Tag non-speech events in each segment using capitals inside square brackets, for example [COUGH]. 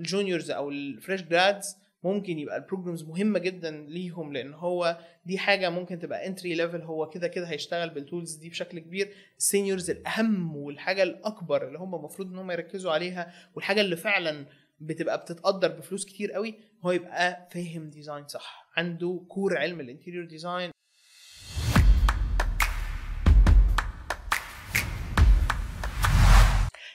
الجونيورز او الفريش جرادز ممكن يبقى البروجرامز مهمه جدا ليهم لان هو دي حاجه ممكن تبقى انتري ليفل هو كده كده هيشتغل بالتولز دي بشكل كبير السينيورز الاهم والحاجه الاكبر اللي هم المفروض ان هم يركزوا عليها والحاجه اللي فعلا بتبقى بتتقدر بفلوس كتير قوي هو يبقى فاهم ديزاين صح عنده كور علم الانتيريور ديزاين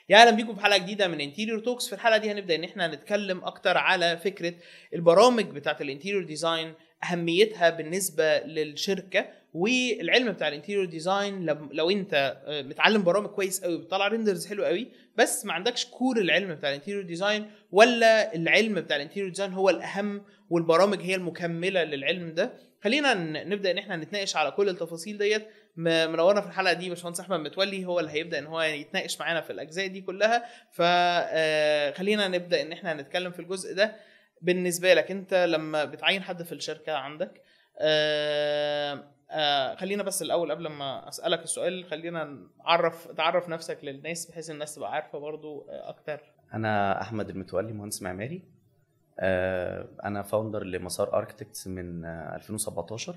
يا اهلا بيكم في حلقه جديده من انتيريور توكس في الحلقه دي هنبدا ان احنا نتكلم اكتر على فكره البرامج بتاعه الانتيريور ديزاين اهميتها بالنسبه للشركه والعلم بتاع الانتيريور ديزاين لو انت آه، متعلم برامج كويس قوي بتطلع ريندرز حلو قوي بس ما عندكش كور العلم بتاع الانتيريور ديزاين ولا العلم بتاع الانتيريور ديزاين هو الاهم والبرامج هي المكمله للعلم ده خلينا نبدا ان احنا نتناقش على كل التفاصيل ديت منورنا في الحلقه دي باشمهندس احمد متولي هو اللي هيبدا ان هو يتناقش معانا في الاجزاء دي كلها فخلينا آه، نبدا ان احنا هنتكلم في الجزء ده بالنسبه لك انت لما بتعين حد في الشركه عندك آه، آه، خلينا بس الاول قبل ما اسالك السؤال خلينا نعرف تعرف نفسك للناس بحيث الناس تبقى عارفه برضو اكتر انا احمد المتولي مهندس معماري انا فاوندر لمسار اركتكتس من 2017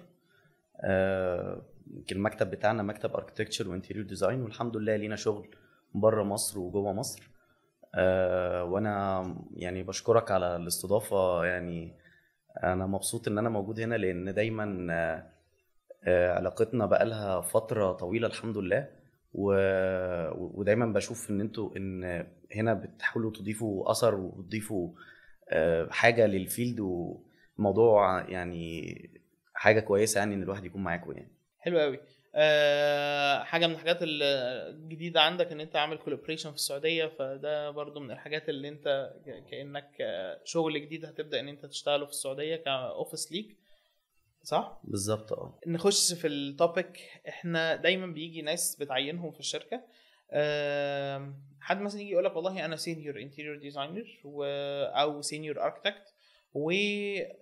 آه، المكتب بتاعنا مكتب اركتكتشر وانتيريور ديزاين والحمد لله لينا شغل بره مصر وجوه مصر آه، وانا يعني بشكرك على الاستضافه يعني انا مبسوط ان انا موجود هنا لان دايما آه، علاقتنا بقى لها فتره طويله الحمد لله و... ودايما بشوف ان انتوا ان هنا بتحاولوا تضيفوا اثر وتضيفوا حاجه للفيلد وموضوع يعني حاجه كويسه يعني ان الواحد يكون معاكم يعني حلو قوي أه حاجه من الحاجات الجديده عندك ان انت عامل كولابريشن في السعوديه فده برضو من الحاجات اللي انت كانك آه، شغل جديد هتبدا ان انت تشتغله في السعوديه كاوفيس ليك صح بالظبط اه نخش في التوبيك احنا دايما بيجي ناس بتعينهم في الشركه أه حد مثلا يجي يقول لك والله انا سينيور انتيريور ديزاينر او سينيور اركتكت و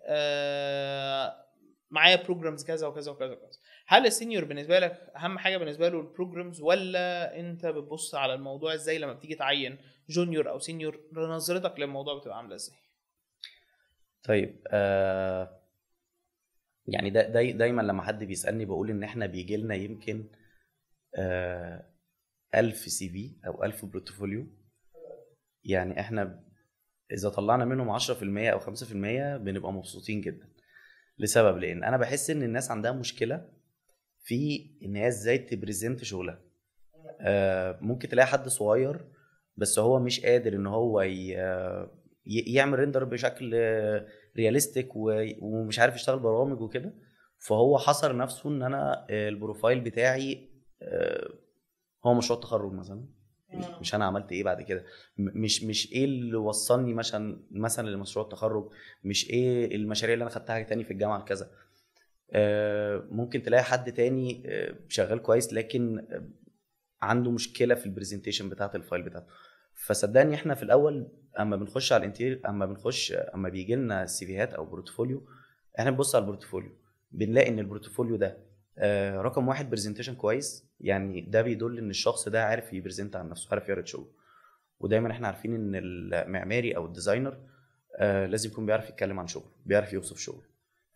آه، معايا بروجرامز كذا وكذا وكذا وكذا هل السينيور بالنسبه لك اهم حاجه بالنسبه له البروجرامز ولا انت بتبص على الموضوع ازاي لما بتيجي تعين جونيور او سينيور نظرتك للموضوع بتبقى عامله ازاي طيب آه يعني ده داي دايما لما حد بيسالني بقول ان احنا بيجي لنا يمكن آه 1000 سي في او 1000 بورتفوليو يعني احنا اذا طلعنا منهم 10% او 5% بنبقى مبسوطين جدا لسبب لان انا بحس ان الناس عندها مشكله في ان هي ازاي تبريزنت شغلها آه ممكن تلاقي حد صغير بس هو مش قادر ان هو يعمل ريندر بشكل رياليستيك ومش عارف يشتغل برامج وكده فهو حصر نفسه ان انا آه، البروفايل بتاعي آه، هو مشروع تخرج مثلا مش, انا عملت ايه بعد كده مش مش ايه اللي وصلني مثلا مثلا لمشروع التخرج مش ايه المشاريع اللي انا خدتها تاني في الجامعه كذا آه، ممكن تلاقي حد تاني آه، شغال كويس لكن آه، عنده مشكله في البرزنتيشن بتاعه الفايل بتاعته فصدقني احنا في الاول اما بنخش على الانتير اما بنخش اما بيجي لنا سيفيهات او بورتفوليو احنا بنبص على البورتفوليو بنلاقي ان البورتفوليو ده آه، رقم واحد برزنتيشن كويس يعني ده بيدل ان الشخص ده عارف يبرزنت عن نفسه عارف يعرض شغله ودايما احنا عارفين ان المعماري او الديزاينر آه، لازم يكون بيعرف يتكلم عن شغله بيعرف يوصف شغله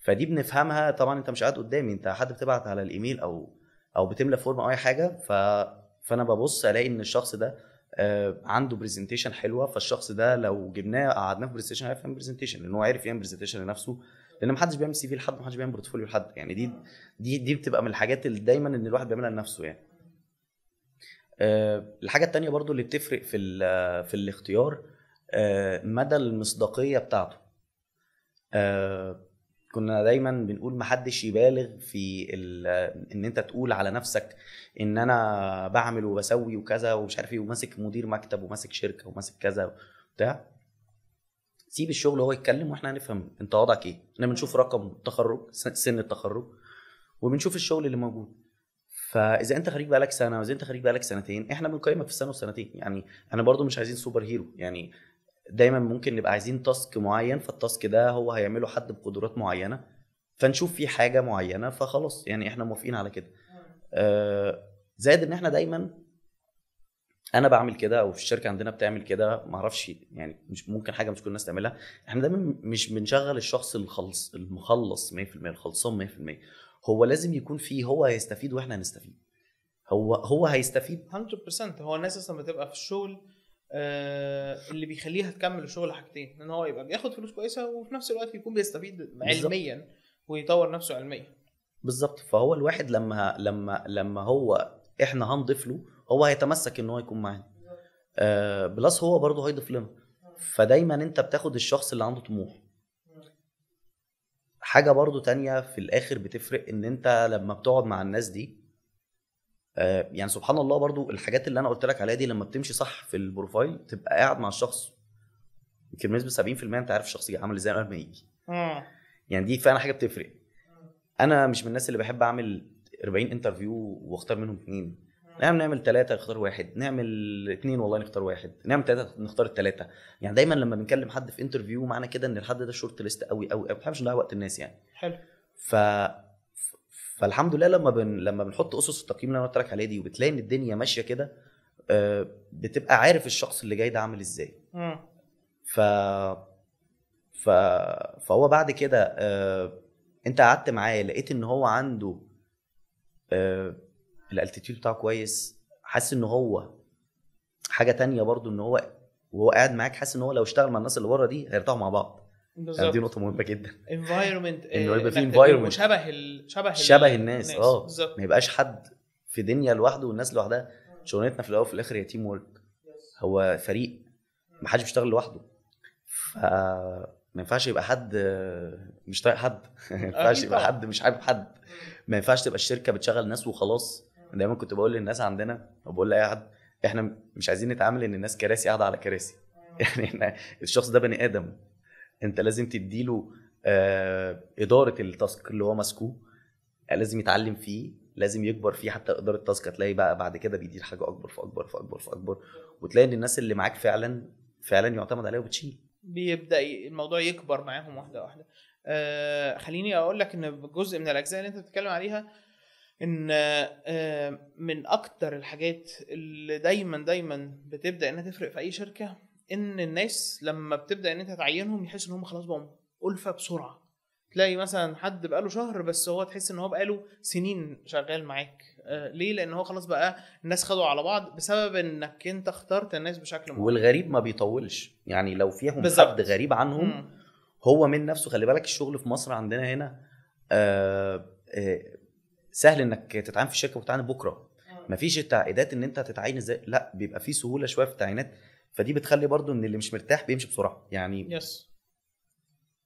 فدي بنفهمها طبعا انت مش قاعد قدامي انت حد بتبعت على الايميل او او بتملى فورم او اي حاجه ف فانا ببص الاقي ان الشخص ده آه، عنده برزنتيشن حلوه فالشخص ده لو جبناه قعدناه في برزنتيشن هيفهم برزنتيشن لان هو عارف يعمل برزنتيشن لنفسه لان محدش بيعمل سي في لحد حدش بيعمل بورتفوليو لحد يعني دي دي دي بتبقى من الحاجات اللي دايما ان الواحد بيعملها لنفسه يعني أه الحاجه التانية برضو اللي بتفرق في في الاختيار أه مدى المصداقيه بتاعته أه كنا دايما بنقول ما حدش يبالغ في ان انت تقول على نفسك ان انا بعمل وبسوي وكذا ومش عارف ايه وماسك مدير مكتب وماسك شركه وماسك كذا وبتاع سيب الشغل هو يتكلم واحنا هنفهم انت وضعك ايه احنا بنشوف رقم التخرج سن التخرج وبنشوف الشغل اللي موجود فاذا انت خريج بقالك سنه واذا انت خريج بقالك سنتين احنا بنقيمك في السنه وسنتين يعني انا برضو مش عايزين سوبر هيرو يعني دايما ممكن نبقى عايزين تاسك معين فالتاسك ده هو هيعمله حد بقدرات معينه فنشوف فيه حاجه معينه فخلاص يعني احنا موافقين على كده آه زائد ان احنا دايما انا بعمل كده او في الشركه عندنا بتعمل كده ما اعرفش يعني مش ممكن حاجه مش كل الناس تعملها احنا دايما مش بنشغل الشخص الخلص المخلص 100% الخلصان 100% هو لازم يكون فيه هو هيستفيد واحنا هنستفيد هو هو هيستفيد 100% هو الناس اصلا بتبقى في الشغل آه اللي بيخليها تكمل الشغل حاجتين ان هو يبقى بياخد فلوس كويسه وفي نفس الوقت يكون بيستفيد علميا ويطور نفسه علميا بالظبط فهو الواحد لما لما لما هو احنا هنضيف له هو هيتمسك ان هو يكون معانا آه، بلس هو برضه هيضيف لنا فدايما انت بتاخد الشخص اللي عنده طموح حاجه برضو تانية في الاخر بتفرق ان انت لما بتقعد مع الناس دي آه، يعني سبحان الله برضو الحاجات اللي انا قلت لك عليها دي لما بتمشي صح في البروفايل تبقى قاعد مع الشخص يمكن بنسبه 70% انت عارف الشخص عامل ازاي قبل ما يجي يعني دي فعلا حاجه بتفرق انا مش من الناس اللي بحب اعمل 40 انترفيو واختار منهم اثنين نعم نعمل ثلاثة نختار واحد نعمل اثنين والله نختار واحد نعمل ثلاثة نختار الثلاثة يعني دايما لما بنكلم حد في انترفيو معنى كده ان الحد ده شورت ليست قوي قوي ما بنحبش نضيع وقت الناس يعني حلو ف فالحمد لله لما بن... لما بنحط اسس التقييم اللي انا قلت لك عليها دي وبتلاقي ان الدنيا ماشيه كده آه، بتبقى عارف الشخص اللي جاي ده عامل ازاي مم. ف ف فهو بعد كده آه، انت قعدت معاه لقيت ان هو عنده آه، الالتيتيود بتاعه كويس حاسس ان هو حاجه تانية برضو ان هو وهو قاعد معاك حاسس ان هو لو اشتغل مع الناس اللي بره دي هيرتاحوا مع بعض يعني بالظبط دي نقطه مهمه جدا انفايرمنت [LAUGHS] انه يبقى في انفايرمنت شبه ال... شبه شبه الناس, الناس. اه بالظبط ما يبقاش حد في دنيا لوحده والناس لوحدها شغلتنا في الاول وفي الاخر هي تيم وورك هو فريق ما حدش بيشتغل لوحده ف ما ينفعش يبقى حد مش طايق حد [LAUGHS] ما ينفعش يبقى حد مش حابب حد ما ينفعش تبقى الشركه بتشغل ناس وخلاص دايما كنت بقول للناس عندنا وبقول لاي حد احنا مش عايزين نتعامل ان الناس كراسي قاعده على كراسي [LAUGHS] يعني احنا الشخص ده بني ادم انت لازم تديله آه اداره التاسك اللي هو ماسكه لازم يتعلم فيه لازم يكبر فيه حتى اداره التاسك هتلاقي بقى بعد كده بيدير حاجه اكبر فاكبر فاكبر فاكبر وتلاقي ان الناس اللي معاك فعلا فعلا يعتمد عليها وبتشيل بيبدا الموضوع يكبر معاهم واحده واحده آه خليني اقول لك ان جزء من الاجزاء اللي انت بتتكلم عليها ان آه، من اكتر الحاجات اللي دايما دايما بتبدا انها تفرق في اي شركه ان الناس لما بتبدا ان انت تعينهم يحس ان هم خلاص بقوا الفه بسرعه تلاقي مثلا حد بقاله شهر بس هو تحس ان هو بقاله سنين شغال معاك آه، ليه لان هو خلاص بقى الناس خدوا على بعض بسبب انك انت اخترت الناس بشكل معين والغريب ما بيطولش يعني لو فيهم بالزبط. حد غريب عنهم م. هو من نفسه خلي بالك الشغل في مصر عندنا هنا آه, آه، سهل انك تتعين في الشركه وتتعين بكره اه. مفيش التعقيدات ان انت هتتعين ازاي لا بيبقى في سهوله شويه في التعيينات فدي بتخلي برضو ان اللي مش مرتاح بيمشي بسرعه يعني يس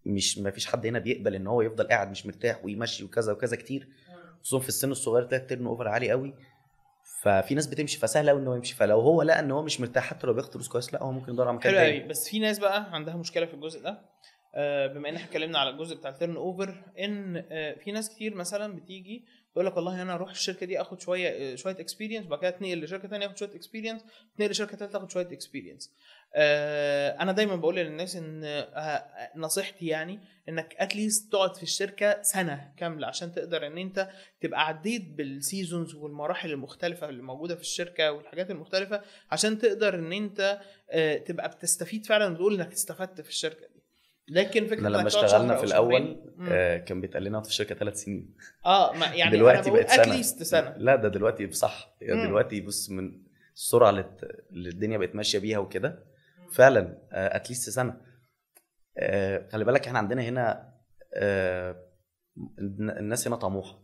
مش مفيش حد هنا بيقبل ان هو يفضل قاعد مش مرتاح ويمشي وكذا وكذا كتير اه. خصوصا في السن الصغير ده التيرن اوفر عالي قوي ففي ناس بتمشي فسهل قوي ان هو يمشي فلو هو لقى ان هو مش مرتاح حتى لو بياخد فلوس كويس لا هو ممكن يدور على مكان تاني بس في ناس بقى عندها مشكله في الجزء ده آه، بما ان احنا اتكلمنا على الجزء بتاع التيرن اوفر ان في ناس كتير مثلا بتيجي يقول لك والله انا اروح الشركه دي اخد شويه آه، شويه اكسبيرينس وبعد كده اتنقل لشركه ثانيه اخد شويه اكسبيرينس اتنقل لشركه ثالثه اخد شويه اكسبيرينس آه، انا دايما بقول للناس ان آه، نصيحتي يعني انك اتليست تقعد في الشركه سنه كامله عشان تقدر ان انت تبقى عديت بالسيزونز والمراحل المختلفه اللي موجوده في الشركه والحاجات المختلفه عشان تقدر ان انت تبقى بتستفيد فعلا وتقول انك استفدت في الشركه لكن فكره لما اشتغلنا في الاول آه كان بيتقال لنا في الشركه ثلاث سنين اه ما يعني دلوقتي بقت سنه سنه لا ده دلوقتي صح يعني دلوقتي بص من السرعه اللي الدنيا بقت ماشيه بيها وكده فعلا آه اتليست سنه آه خلي بالك احنا عندنا هنا آه الناس هنا طموحه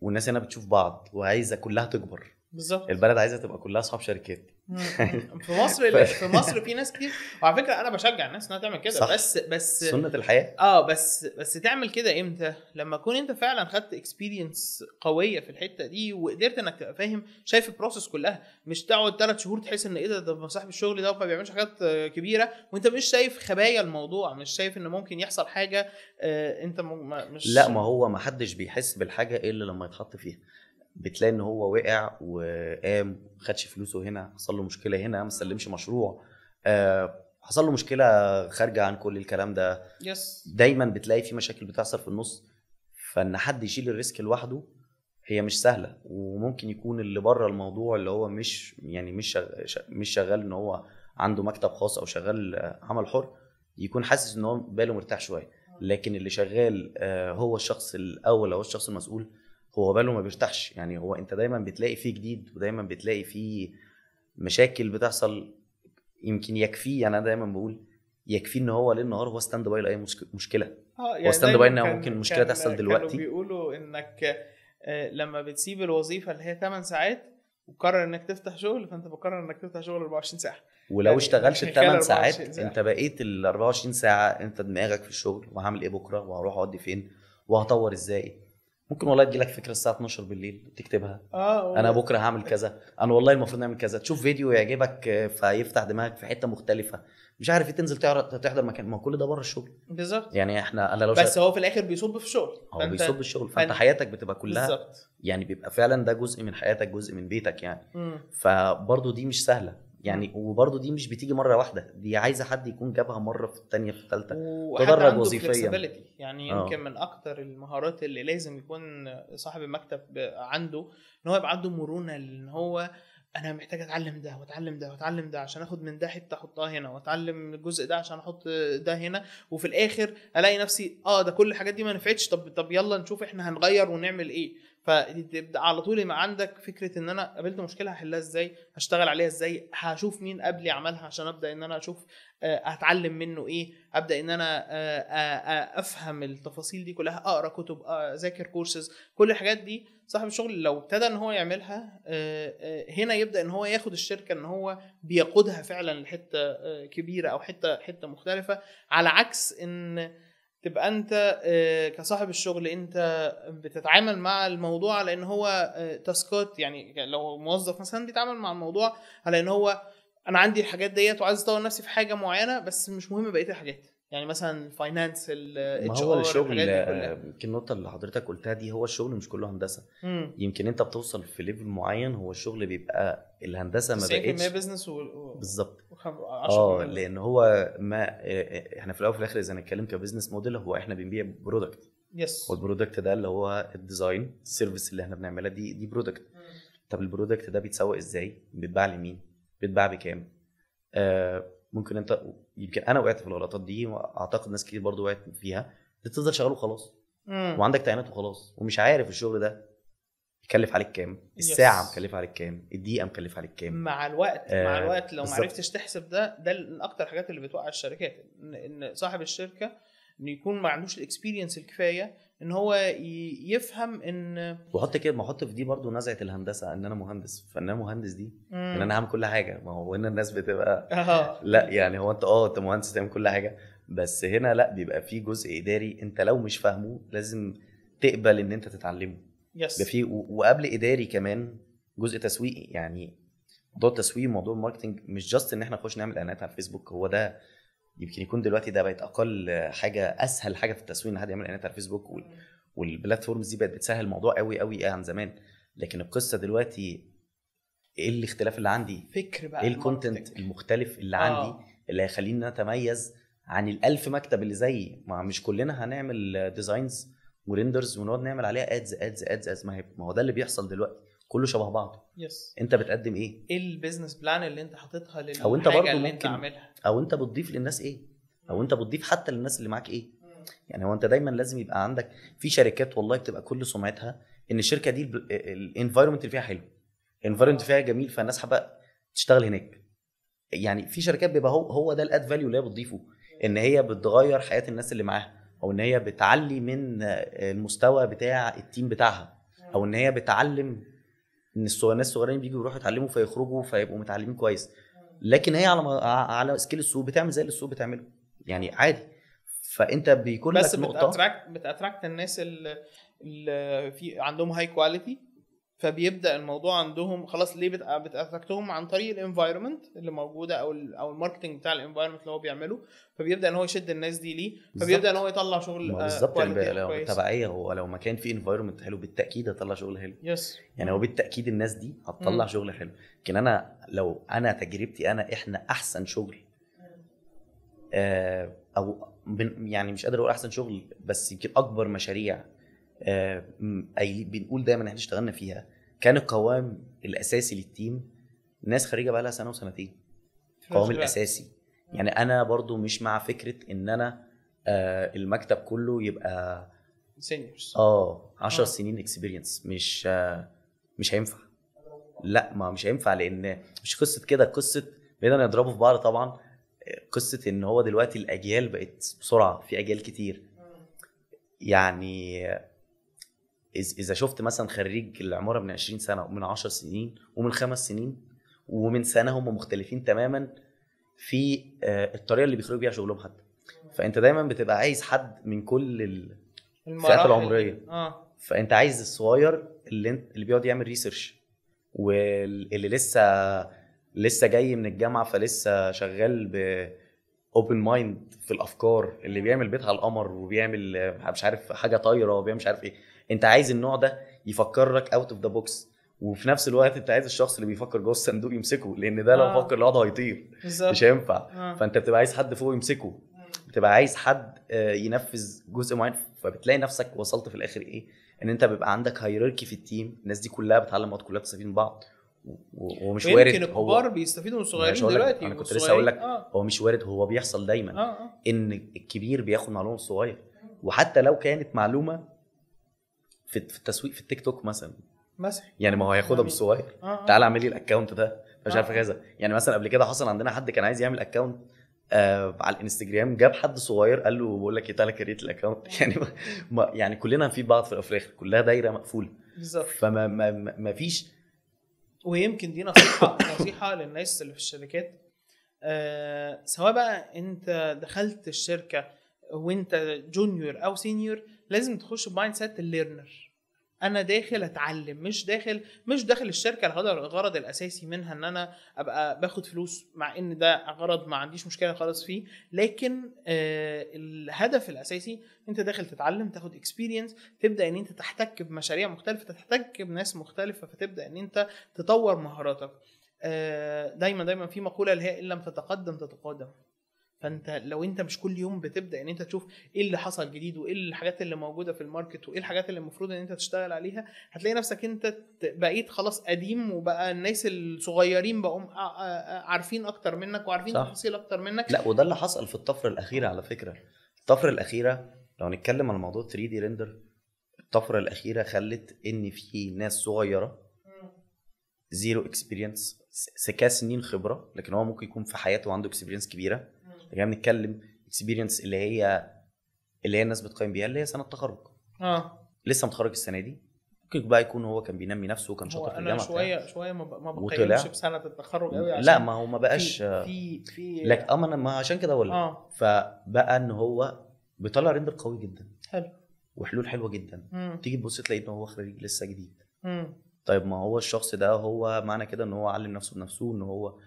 والناس هنا بتشوف بعض وعايزه كلها تكبر بالظبط البلد عايزه تبقى كلها اصحاب شركات [LAUGHS] يعني في مصر في مصر في ناس كتير وعلى فكره انا بشجع الناس انها تعمل كده صح. بس بس سنه الحياه اه بس بس تعمل كده امتى لما تكون انت فعلا خدت اكسبيرينس قويه في الحته دي وقدرت انك تبقى فاهم شايف البروسس كلها مش تقعد ثلاث شهور تحس ان ايه ده ده صاحب الشغل ده ما بيعملش حاجات آه، كبيره وانت مش شايف خبايا الموضوع مش شايف ان ممكن يحصل حاجه آه انت مش لا ما هو ما حدش بيحس بالحاجه الا لما يتحط فيها بتلاقي ان هو وقع وقام خدش فلوسه هنا حصل له مشكله هنا ما سلمش مشروع آه، حصل له مشكله خارجه عن كل الكلام ده يس دايما بتلاقي في مشاكل بتحصل في النص فان حد يشيل الريسك لوحده هي مش سهله وممكن يكون اللي بره الموضوع اللي هو مش يعني مش مش شغال ان هو عنده مكتب خاص او شغال آه، عمل حر يكون حاسس ان هو باله مرتاح شويه آه. لكن اللي شغال هو الشخص الاول او الشخص المسؤول هو باله ما بيرتاحش يعني هو انت دايما بتلاقي فيه جديد ودايما بتلاقي فيه مشاكل بتحصل يمكن يكفيه يعني انا دايما بقول يكفي ان هو ليل نهار هو ستاند باي لاي مشكله اه يعني هو ستاند باي ان ممكن مشكله تحصل دلوقتي كانوا بيقولوا انك آه، لما بتسيب الوظيفه اللي هي 8 ساعات وقرر انك تفتح شغل فانت بقرر انك تفتح شغل 24 ساعه ولو يعني اشتغلت ال 8 ساعات انت بقيت ال 24 ساعه انت دماغك في الشغل وهعمل ايه بكره وهروح اودي فين وهطور ازاي ممكن والله تجي لك فكره الساعه 12 بالليل تكتبها آه انا بكره هعمل كذا انا والله المفروض نعمل كذا تشوف فيديو يعجبك آه، فيفتح دماغك في حته مختلفه مش عارف ايه تنزل تحضر مكان ما كل ده بره الشغل بالظبط يعني احنا انا لو بس هو في الاخر بيصب في الشغل هو بيصب في الشغل فانت حياتك بتبقى كلها بالظبط يعني بيبقى فعلا ده جزء من حياتك جزء من بيتك يعني فبرضه دي مش سهله يعني وبرضه دي مش بتيجي مره واحده دي عايزه حد يكون جابها مره في الثانيه في الثالثه تدرج وظيفيا يعني آه. يمكن من اكتر المهارات اللي لازم يكون صاحب المكتب عنده ان هو يبقى عنده مرونه ان هو انا محتاج اتعلم ده واتعلم ده واتعلم ده عشان اخد من ده حته احطها هنا واتعلم الجزء ده عشان احط ده هنا وفي الاخر الاقي نفسي اه ده كل الحاجات دي ما نفعتش طب طب يلا نشوف احنا هنغير ونعمل ايه فتبدأ على طول ما عندك فكره ان انا قابلت مشكله هحلها ازاي هشتغل عليها ازاي هشوف مين قبلي عملها عشان ابدا ان انا اشوف هتعلم آه، منه ايه ابدا ان انا آه، آه، افهم التفاصيل دي كلها اقرا كتب اذاكر كورسز كل الحاجات دي صاحب الشغل لو ابتدى ان هو يعملها هنا يبدا ان هو ياخد الشركه ان هو بيقودها فعلا لحته كبيره او حته حته مختلفه على عكس ان تبقى انت آه، كصاحب الشغل انت بتتعامل مع الموضوع على ان هو آه، تاسكات يعني لو موظف مثلا بيتعامل مع الموضوع على ان هو انا عندي الحاجات ديت وعايز اطور نفسي في حاجه معينه بس مش مهم بقيه الحاجات يعني مثلا فاينانس الاتش هو الشغل يمكن النقطه اللي حضرتك قلتها دي هو الشغل مش كله هندسه مم. يمكن انت بتوصل في ليفل معين هو الشغل بيبقى الهندسه ما بقتش 90% بزنس و... بالظبط اه لان هو ما آه، آه، احنا في الاول وفي الاخر اذا هنتكلم كبزنس موديل هو احنا بنبيع برودكت يس والبرودكت ده اللي هو الديزاين السيرفيس اللي احنا بنعملها دي دي برودكت طب البرودكت ده بيتسوق ازاي بيتباع لمين بيتباع بكام آه ممكن انت يمكن انا وقعت في الغلطات دي واعتقد ناس كتير برضو وقعت فيها بتفضل شغال وخلاص وعندك تعيينات وخلاص ومش عارف الشغل ده يكلف عليك كام الساعه yes. مكلفه عليك كام الدقيقه مكلفه عليك كام مع الوقت آه مع الوقت لو ما عرفتش تحسب ده ده من اكتر الحاجات اللي بتوقع الشركات ان صاحب الشركه انه يكون ما عندوش الاكسبيرينس الكفايه ان هو يفهم ان وحط كده ما احط في دي برضو نزعه الهندسه ان انا مهندس فان انا مهندس دي مم. ان انا هعمل كل حاجه ما هو هنا الناس بتبقى أه. لا يعني هو انت اه انت مهندس تعمل كل حاجه بس هنا لا بيبقى في جزء اداري انت لو مش فاهمه لازم تقبل ان انت تتعلمه يس ده في وقبل اداري كمان جزء تسويقي يعني موضوع التسويق موضوع الماركتنج مش جاست ان احنا نخش نعمل اعلانات على الفيسبوك هو ده يمكن يكون دلوقتي ده بقت اقل حاجه اسهل حاجه في التسويق ان حد يعمل اعلانات على الفيسبوك والبلاتفورمز دي بقت بتسهل الموضوع قوي قوي عن زمان لكن القصه دلوقتي ايه الاختلاف اللي عندي فكر بقى ايه الكونتنت المختلف اللي عندي آه. اللي هيخليني اتميز عن الالف مكتب اللي زيي ما مش كلنا هنعمل ديزاينز وريندرز ونقعد نعمل عليها ادز ادز ادز, أدز. ما هو ده اللي بيحصل دلوقتي كله شبه بعضه يس انت بتقدم ايه ايه البيزنس بلان اللي انت حاططها للحاجه او انت برضه اللي انت عاملها او انت بتضيف للناس ايه او انت بتضيف حتى للناس اللي معاك ايه مم. يعني هو انت دايما لازم يبقى عندك في شركات والله بتبقى كل سمعتها ان الشركه دي الانفايرمنت اللي فيها حلو الانفايرمنت آه. فيها جميل فالناس حابه تشتغل هناك يعني في شركات بيبقى هو هو ده الاد فاليو اللي هي بتضيفه ان هي بتغير حياه الناس اللي معاها او ان هي بتعلي من المستوى بتاع التيم بتاعها او ان هي بتعلم ان الناس الصغيرين بيجوا يروحوا يتعلموا فيخرجوا فيبقوا متعلمين كويس لكن هي على على سكيل السوق بتعمل زي اللي السوق بتعمله يعني عادي فانت بيكون بس لك نقطه بس بتاتراكت الناس اللي في عندهم هاي كواليتي فبيبدا الموضوع عندهم خلاص ليه بتافكتهم عن طريق الانفايرمنت اللي موجوده او ال او الماركتنج بتاع الانفايرمنت اللي هو بيعمله فبيبدا ان هو يشد الناس دي ليه فبيبدا ان هو يطلع شغل آه، بالظبط يعني لو تبعيه هو لو ما كان في انفايرمنت حلو بالتاكيد هيطلع شغل حلو يس يعني هو بالتاكيد الناس دي هتطلع شغل حلو لكن انا لو انا تجربتي انا احنا احسن شغل آه او يعني مش قادر اقول احسن شغل بس يمكن اكبر مشاريع آه، اي بنقول دايما احنا اشتغلنا فيها كان القوام الاساسي للتيم ناس خريجه بقى لها سنه وسنتين القوام الاساسي يعني انا برضو مش مع فكره ان انا آه، المكتب كله يبقى سينيورز اه 10 آه. سنين اكسبيرينس مش مش هينفع لا ما مش هينفع لان مش قصه كده قصه بدنا نضربه في بعض طبعا قصه ان هو دلوقتي الاجيال بقت بسرعه في اجيال كتير يعني اذا شفت مثلا خريج العماره من 20 سنه ومن 10 سنين ومن خمس سنين ومن سنه هم مختلفين تماما في آه، الطريقه اللي بيخرجوا بيها شغلهم حتى فانت دايما بتبقى عايز حد من كل الفئات العمريه اه فانت عايز الصغير اللي انت اللي بيقعد يعمل ريسيرش واللي لسه لسه جاي من الجامعه فلسه شغال ب اوبن مايند في الافكار اللي بيعمل بيت على القمر وبيعمل مش عارف حاجه طايره وبيعمل مش عارف ايه انت عايز النوع ده يفكرك اوت اوف ذا بوكس وفي نفس الوقت انت عايز الشخص اللي بيفكر جوه الصندوق يمسكه لان ده لو آه. فكر لوحده هيطير مش هينفع آه. فانت بتبقى عايز حد فوق يمسكه بتبقى عايز حد آه، ينفذ جزء معين فبتلاقي نفسك وصلت في الاخر ايه ان انت بيبقى عندك هيراركي في التيم الناس دي كلها بتتعلم بعض كلها بتستفيد من بعض ومش وارد يمكن الكبار بيستفيدوا من الصغيرين دلوقتي انا كنت لسه اقول لك آه. هو مش وارد هو بيحصل دايما آه آه. ان الكبير بياخد معلومه الصغير وحتى لو كانت معلومه في التسويق في التيك توك مثلا مثلا يعني ما هو هياخدها بالصغير آه،, آه. تعالى اعمل لي الاكونت ده مش عارف آه. كذا يعني مثلا قبل كده حصل عندنا حد كان عايز يعمل اكونت آه على الانستجرام جاب حد صغير قال له بقول لك ايه تعالى كريت الاكونت آه. يعني ما يعني كلنا في بعض في الافراخ كلها دايره مقفوله بالظبط فما ما, ما فيش ويمكن دي نصيحه [COUGHS] نصيحه للناس اللي في الشركات آه سواء بقى انت دخلت الشركه وانت جونيور او سينيور لازم تخش بمايند سيت الليرنر انا داخل اتعلم مش داخل مش داخل الشركه الغرض الغرض الاساسي منها ان انا ابقى باخد فلوس مع ان ده غرض ما عنديش مشكله خالص فيه لكن آه الهدف الاساسي انت داخل تتعلم تاخد اكسبيرينس تبدا ان انت تحتك بمشاريع مختلفه تحتك بناس مختلفه فتبدا ان انت تطور مهاراتك آه دايما دايما في مقوله اللي هي ان لم تتقدم تتقادم فانت لو انت مش كل يوم بتبدا ان يعني انت تشوف ايه اللي حصل جديد وايه الحاجات اللي موجوده في الماركت وايه الحاجات اللي المفروض ان انت تشتغل عليها هتلاقي نفسك انت بقيت خلاص قديم وبقى الناس الصغيرين بقوا عارفين اكتر منك وعارفين تفاصيل اكتر منك لا وده اللي حصل في الطفره الاخيره على فكره الطفره الاخيره لو هنتكلم عن موضوع 3 دي ريندر الطفره الاخيره خلت ان في ناس صغيره زيرو اكسبيرينس سنين خبره لكن هو ممكن يكون في حياته عنده اكسبيرينس كبيره احنا بنتكلم اكسبيرينس اللي هي اللي هي الناس بتقيم بيها اللي هي سنه تخرج اه لسه متخرج السنه دي ممكن بقى يكون هو كان بينمي نفسه وكان شاطر في الجامعه شويه يعني. شويه ما بقيمش بسنه التخرج قوي عشان لا ما هو ما بقاش في في لك اه ما عشان كده ولا آه. فبقى ان هو بيطلع ريندر قوي جدا حلو وحلول حلوه جدا مم. تيجي تبص تلاقي ان هو خريج لسه جديد مم. طيب ما هو الشخص ده هو معنى كده ان هو علم نفسه بنفسه ان هو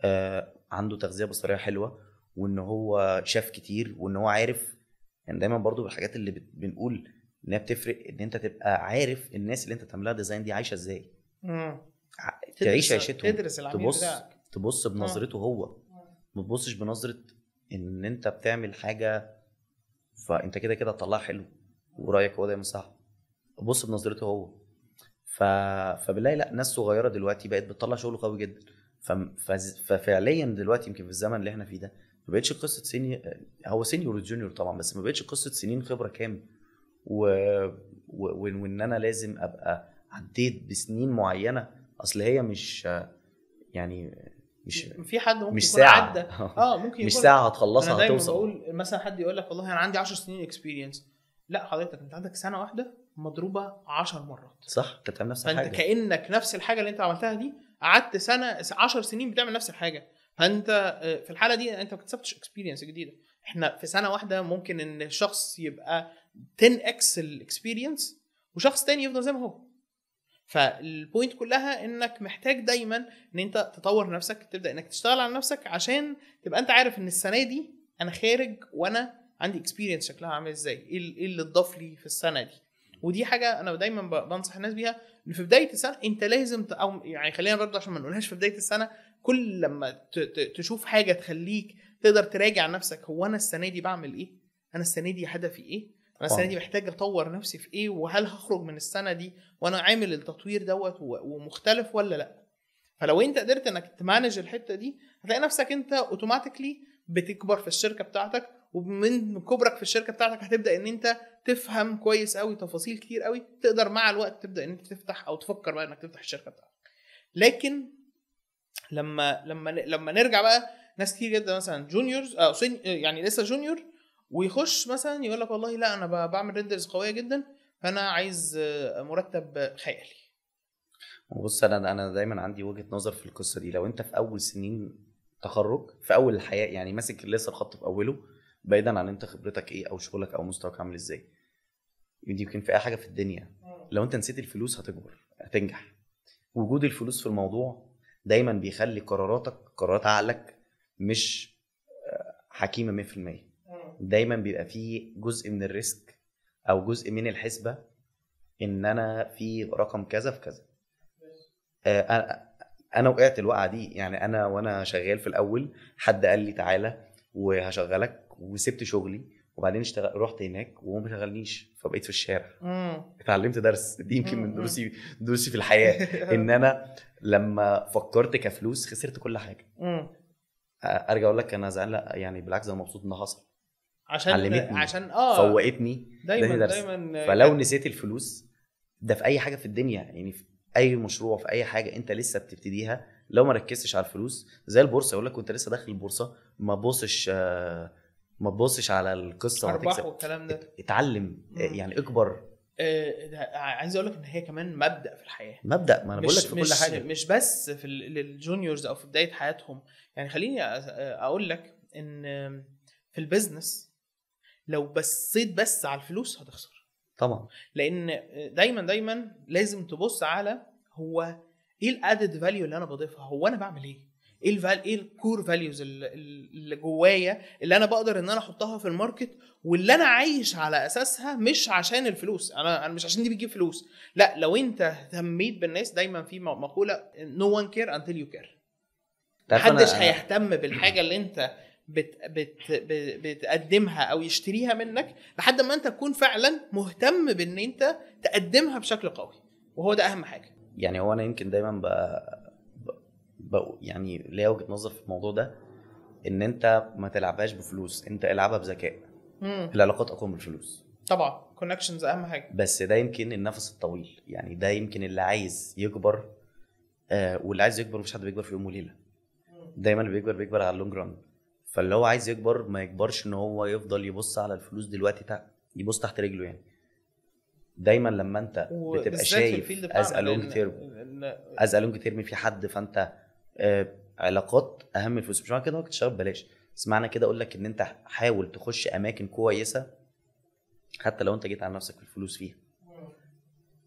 آه عنده تغذيه بصريه حلوه وان هو شاف كتير وان هو عارف يعني دايما برضو الحاجات اللي بنقول انها بتفرق ان انت تبقى عارف الناس اللي انت تعملها ديزاين دي عايشه ازاي تعيش عيشتهم تدرس العميل تبص بتاعك. تبص بنظرته هو ما تبصش بنظره ان انت بتعمل حاجه فانت كده كده هتطلعها حلو ورايك هو دايما صح بص بنظرته هو ف... فبنلاقي لا ناس صغيره دلوقتي بقت بتطلع شغل قوي جدا ف... ف... ففعليا دلوقتي يمكن في الزمن اللي احنا فيه ده ما بقتش قصه سيني هو سينيور وجونيور طبعا بس ما بقتش قصه سنين خبره كام و... و... وان انا لازم ابقى عديت بسنين معينه اصل هي مش يعني مش في حد ممكن مش ساعة عدى اه ممكن [LAUGHS] يكون مش ساعة هتخلصها أنا هتوصل بقول مثلا حد يقول لك والله انا عندي 10 سنين اكسبيرينس لا حضرتك انت عندك سنة واحده مضروبة 10 مرات صح انت بتعمل نفس الحاجة فانت كانك نفس الحاجة اللي انت عملتها دي قعدت سنة 10 سنين بتعمل نفس الحاجة فانت آه، في الحاله دي انت ما اكتسبتش اكسبيرينس جديده احنا في سنه واحده ممكن ان شخص يبقى 10 اكس الاكسبيرينس وشخص تاني يفضل زي ما هو فالبوينت كلها انك محتاج دايما ان انت تطور نفسك تبدا انك تشتغل على نفسك عشان تبقى انت عارف ان السنه دي انا خارج وانا عندي اكسبيرينس شكلها عامل ازاي ايه, ايه اللي اتضاف لي في السنه دي ودي حاجه انا دايما بنصح الناس بيها ان في بدايه السنه انت لازم او يعني خلينا برضه عشان ما نقولهاش في بدايه السنه كل لما تشوف حاجه تخليك تقدر تراجع نفسك هو انا السنه دي بعمل ايه انا السنه دي هدفي ايه انا السنه دي محتاج اطور نفسي في ايه وهل هخرج من السنه دي وانا عامل التطوير دوت ومختلف ولا لا فلو انت قدرت انك تمانج الحته دي هتلاقي نفسك انت اوتوماتيكلي بتكبر في الشركه بتاعتك ومن كبرك في الشركه بتاعتك هتبدا ان انت تفهم كويس قوي تفاصيل كتير قوي تقدر مع الوقت تبدا ان انت تفتح او تفكر بقى انك تفتح الشركه بتاعتك لكن لما لما لما نرجع بقى ناس كتير جدا مثلا جونيورز او سين يعني لسه جونيور ويخش مثلا يقول لك والله لا انا بعمل ريندرز قويه جدا فانا عايز آه، مرتب خيالي بص انا انا دايما عندي وجهه نظر في القصه دي لو انت في اول سنين تخرج في اول الحياه يعني ماسك لسه الخط في اوله بعيدا عن انت خبرتك ايه او شغلك او مستواك عامل ازاي دي يمكن في اي حاجه في الدنيا لو انت نسيت الفلوس هتكبر هتنجح وجود الفلوس في الموضوع دايما بيخلي قراراتك قرارات عقلك مش آه، حكيمه 100% دايما بيبقى فيه جزء من الريسك او جزء من الحسبه ان انا في رقم كذا في كذا آه، انا وقعت الوقعه دي يعني انا وانا شغال في الاول حد قال لي تعالى وهشغلك وسبت شغلي وبعدين اشتغل رحت هناك وهو ما شغلنيش فبقيت في الشارع اتعلمت درس دي يمكن من دروسي دروسي في الحياه [LAUGHS] ان انا لما فكرت كفلوس خسرت كل حاجه مم. ارجع اقول لك انا زعلان يعني بالعكس انا مبسوط ان حصل عشان علمتني عشان اه فوقتني دايما درس. دايما آه، فلو نسيت الفلوس ده في اي حاجه في الدنيا يعني في اي مشروع في اي حاجه انت لسه بتبتديها لو ما ركزتش على الفلوس زي البورصه يقول لك وانت لسه داخل البورصه ما بصش آه ما تبصش على القصه ارباح والكلام ده اتعلم آه، يعني اكبر آه عايز اقول لك ان هي كمان مبدا في الحياه مبدا ما انا بقول لك في كل حاجه مش بس في الجونيورز او في بدايه حياتهم يعني خليني اقول لك ان في البيزنس لو بصيت بس على الفلوس هتخسر طبعا لان دايما دايما لازم تبص على هو ايه الادد فاليو اللي انا بضيفها هو انا بعمل ايه ايه الفال ايه الكور فاليوز اللي جوايا اللي انا بقدر ان انا احطها في الماركت واللي انا عايش على اساسها مش عشان الفلوس انا انا مش عشان دي بتجيب فلوس لا لو انت اهتميت بالناس دايما في مقوله نو وان كير انتل يو كير محدش هيهتم بالحاجه اللي انت بت بت بتقدمها او يشتريها منك لحد ما انت تكون فعلا مهتم بان انت تقدمها بشكل قوي وهو ده اهم حاجه يعني هو انا يمكن دايما بقى يعني ليا وجهه نظر في الموضوع ده ان انت ما تلعبهاش بفلوس انت العبها بذكاء العلاقات اقوى من الفلوس طبعا كونكشنز اهم حاجه بس ده يمكن النفس الطويل يعني ده يمكن اللي عايز يكبر آه واللي عايز يكبر مش حد بيكبر في يوم وليله دايما اللي بيكبر بيكبر على اللونج ران فاللي هو عايز يكبر ما يكبرش ان هو يفضل يبص على الفلوس دلوقتي تحت يبص تحت رجله يعني دايما لما انت بتبقى شايف از لونج تيرم از لونج تيرم في حد فانت آه، علاقات اهم من الفلوس مش معنى كده انك تشتغل ببلاش بس معنى كده اقول لك ان انت حاول تخش اماكن كويسه حتى لو انت جيت على نفسك في الفلوس فيها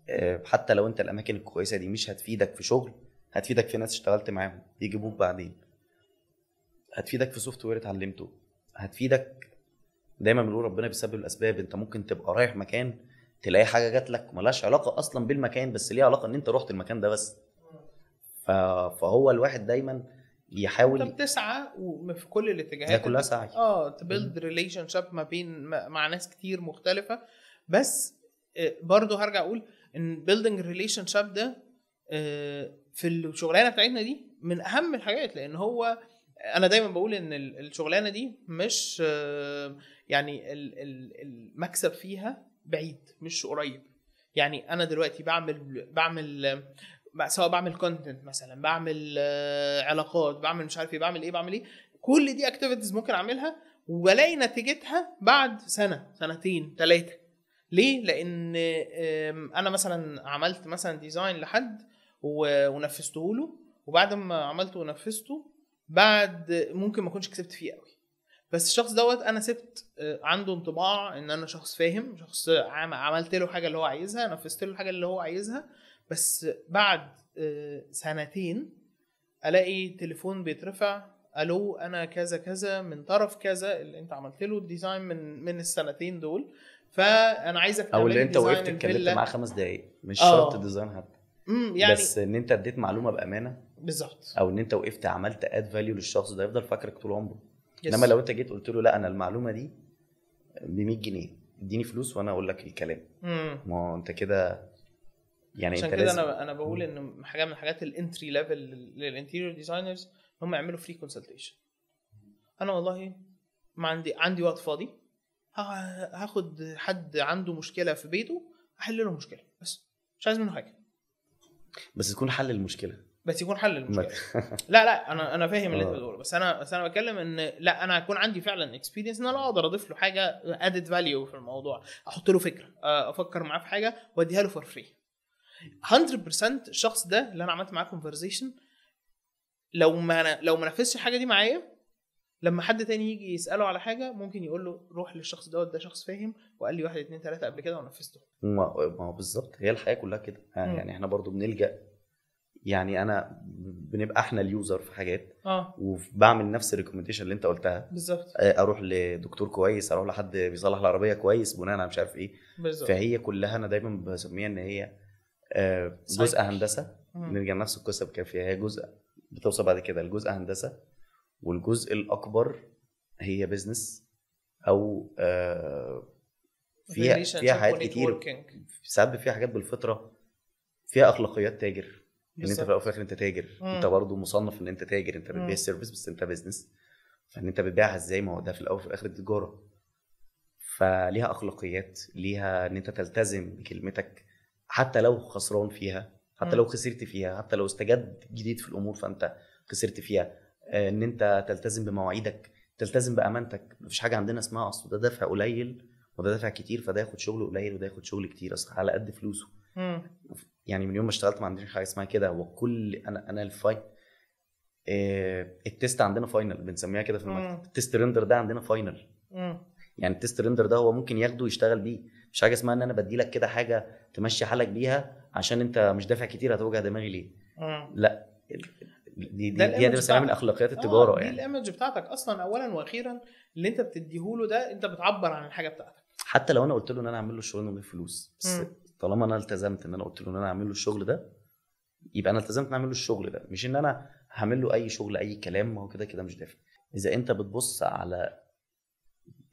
آه، حتى لو انت الاماكن الكويسه دي مش هتفيدك في شغل هتفيدك في ناس اشتغلت معاهم يجيبوك بعدين هتفيدك في سوفت وير اتعلمته هتفيدك دايما بنقول ربنا بيسبب الاسباب انت ممكن تبقى رايح مكان تلاقي حاجه جات لك ملهاش علاقه اصلا بالمكان بس ليها علاقه ان انت رحت المكان ده بس فهو الواحد دايما يحاول انت بتسعى في كل الاتجاهات هي كلها سعي اه تبيلد ريليشن شيب ما بين مع ناس كتير مختلفه بس آه، برضه هرجع اقول ان بيلدنج ريليشن شيب ده آه، في الشغلانه بتاعتنا دي من اهم الحاجات لان هو انا دايما بقول ان الشغلانه دي مش آه، يعني المكسب فيها بعيد مش قريب يعني انا دلوقتي بعمل بعمل سواء بعمل كونتنت مثلا بعمل آه، علاقات بعمل مش عارف ايه بعمل ايه بعمل ايه كل دي اكتيفيتيز ممكن اعملها والاقي نتيجتها بعد سنه سنتين ثلاثه ليه لان انا مثلا عملت مثلا ديزاين لحد ونفذته له وبعد ما عملته ونفذته بعد ممكن ما اكونش كسبت فيه قوي بس الشخص دوت انا سبت آه، عنده انطباع ان انا شخص فاهم شخص عملت له حاجه اللي هو عايزها نفذت له الحاجه اللي هو عايزها بس بعد آه، سنتين الاقي تليفون بيترفع الو انا كذا كذا من طرف كذا اللي انت عملت له الديزاين من من السنتين دول فانا عايزك او اللي انت وقفت اتكلمت معاه خمس دقائق مش آه. شرط ديزاين حتى يعني بس ان انت اديت معلومه بامانه بالظبط او ان انت وقفت عملت اد فاليو للشخص ده يفضل فاكرك طول عمره انما لو انت جيت قلت له لا انا المعلومه دي ب 100 جنيه اديني فلوس وانا اقول لك الكلام مم. ما هو انت كده يعني عشان كده انا انا بقول ان حاجه من الحاجات الانتري ليفل للانتيريور ديزاينرز ان هم يعملوا فري كونسلتيشن انا والله ما عندي عندي وقت فاضي هاخد حد عنده مشكله في بيته احل له مشكله بس مش عايز منه حاجه بس يكون حل المشكله بس يكون حل المشكله [LAUGHS] لا لا انا انا فاهم اللي انت آه. بتقوله بس انا بس انا بتكلم ان لا انا هكون عندي فعلا اكسبيرينس ان انا اقدر اضيف له حاجه ادد فاليو في الموضوع احط له فكره آه، افكر معاه في حاجه واديها له فور فري 100% الشخص ده اللي انا عملت معاه كونفرزيشن لو ما لو ما نفذش الحاجه دي معايا لما حد تاني يجي يساله على حاجه ممكن يقول له روح للشخص دوت ده شخص فاهم وقال لي واحد اتنين تلاته قبل كده ونفذته ما هو بالظبط هي الحياه كلها كده آه، يعني احنا برضو بنلجا يعني انا بنبقى احنا اليوزر في حاجات اه وبعمل نفس الريكومنديشن اللي انت قلتها بالظبط آه، اروح لدكتور كويس اروح لحد بيصلح العربيه كويس بناء على مش عارف ايه بالظبط فهي كلها انا دايما بسميها ان هي آه، جزء هندسه نرجع نفس القصه كان فيها هي جزء بتوصل بعد كده لجزء هندسه والجزء الاكبر هي بزنس او آه، فيها فيها حاجات كتير ساعات فيها حاجات بالفطره فيها اخلاقيات تاجر ان انت في الاول الاخر انت تاجر انت برضه مصنف ان انت تاجر انت بتبيع السيرفيس بس انت بزنس فان انت بتبيعها ازاي ما هو ده في الاول وفي الاخر تجاره فليها اخلاقيات ليها ان انت تلتزم بكلمتك حتى لو خسران فيها حتى لو خسرت فيها حتى لو استجد جديد في الامور فانت خسرت فيها آه، ان انت تلتزم بمواعيدك تلتزم بامانتك مفيش حاجه عندنا اسمها اصل ده دفع قليل وده دفع كتير فده ياخد شغل قليل وده ياخد شغل كتير اصل على قد فلوسه يعني من يوم ما اشتغلت ما عندناش حاجه اسمها كده هو كل انا انا الفاين آه، التست عندنا فاينل بنسميها كده في المكتب التست ريندر ده عندنا فاينل يعني التست رندر ده هو ممكن ياخده يشتغل بيه مش حاجه اسمها ان انا بدي لك كده حاجه تمشي حالك بيها عشان انت مش دافع كتير هتوجع دماغي ليه آه. لا دي دي دي, دي بس من اخلاقيات آه، التجاره آه دي يعني دي الايمج بتاعتك اصلا اولا واخيرا اللي انت بتديهوله ده انت بتعبر عن الحاجه بتاعتك حتى لو انا قلت له ان انا اعمل له الشغل من فلوس بس مم. طالما انا التزمت ان انا قلت له ان انا اعمل له الشغل ده يبقى انا التزمت ان اعمل له الشغل ده مش ان انا هعمل له اي شغل اي كلام ما هو كده كده مش دافع اذا انت بتبص على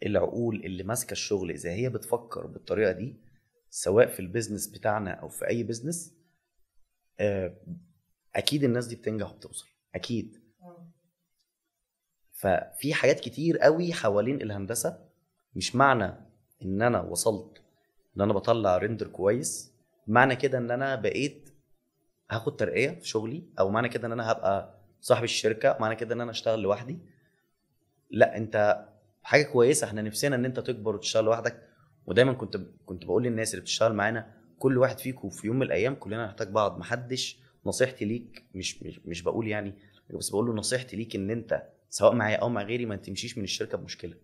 العقول اللي ماسكه الشغل اذا هي بتفكر بالطريقه دي سواء في البيزنس بتاعنا او في اي بيزنس آه، اكيد الناس دي بتنجح وبتوصل اكيد ففي حاجات كتير قوي حوالين الهندسه مش معنى ان انا وصلت ان انا بطلع ريندر كويس معنى كده ان انا بقيت هاخد ترقيه في شغلي او معنى كده ان انا هبقى صاحب الشركه معنى كده ان انا اشتغل لوحدي لا انت حاجه كويسه احنا نفسنا ان انت تكبر وتشتغل لوحدك ودايما كنت كنت بقول للناس اللي بتشتغل معانا كل واحد فيكم في يوم من الايام كلنا هنحتاج بعض محدش نصيحتي ليك مش مش, مش بقول يعني بس بقول له نصيحتي ليك ان انت سواء معايا او مع غيري ما تمشيش من الشركه بمشكله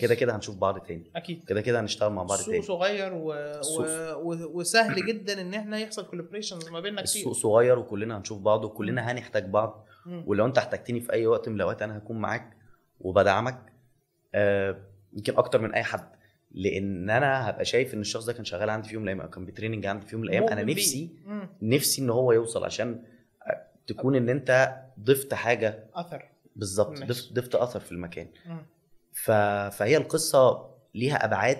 كده كده هنشوف بعض تاني اكيد كده كده هنشتغل مع بعض تاني السوق صغير و... و... وسهل جدا ان احنا يحصل كولابريشنز ما بيننا كتير السوق صغير وكلنا هنشوف بعض وكلنا هنحتاج بعض ولو انت احتجتني في اي وقت من الاوقات انا هكون معاك وبدعمك آه، يمكن اكتر من اي حد لان انا هبقى شايف ان الشخص ده كان شغال عندي في يوم من الايام كان بتريننج عندي في يوم من الايام انا نفسي نفسي ان هو يوصل عشان تكون ان انت ضفت حاجه اثر بالظبط ضفت ضفت اثر في المكان ف... فهي القصه ليها ابعاد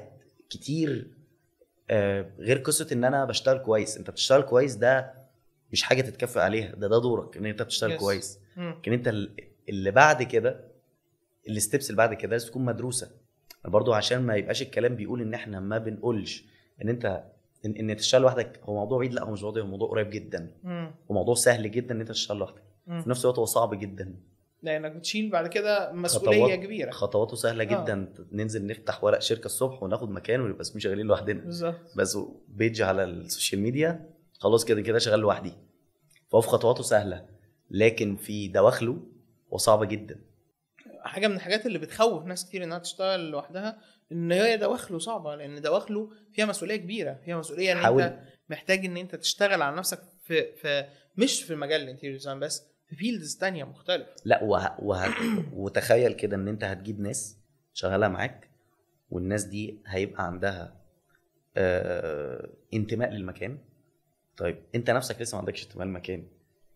كتير آه، غير قصه ان انا بشتغل كويس انت بتشتغل كويس ده مش حاجه تتكافئ عليها ده ده دورك ان انت بتشتغل كويس لكن انت اللي بعد كده الستبس اللي بعد كده لازم تكون مدروسه برضو عشان ما يبقاش الكلام بيقول ان احنا ما بنقولش ان انت ان, ان تشتغل لوحدك هو موضوع بعيد لا هو مش موضوع هو موضوع قريب جدا وموضوع سهل جدا ان انت تشتغل لوحدك في نفس الوقت هو صعب جدا لانك بتشيل بعد كده مسؤوليه خطوات كبيره خطواته سهله آه. جدا ننزل نفتح ورق شركه الصبح وناخد مكان ونبقى اسمي شغالين لوحدنا بالظبط بس بيج على السوشيال ميديا خلاص كده كده شغال لوحدي فهو في خطواته سهله لكن في دواخله وصعبه جدا حاجه من الحاجات اللي بتخوف ناس كتير انها تشتغل لوحدها ان هي دواخله صعبه لان دواخله فيها مسؤوليه كبيره فيها مسؤوليه ان حاول. انت محتاج ان انت تشتغل على نفسك في, في مش في مجال الانتيريور ديزاين بس في فيلدز تانية مختلفة لا وه... وه... وتخيل كده ان انت هتجيب ناس شغالة معاك والناس دي هيبقى عندها آه... انتماء للمكان طيب انت نفسك لسه ما عندكش انتماء للمكان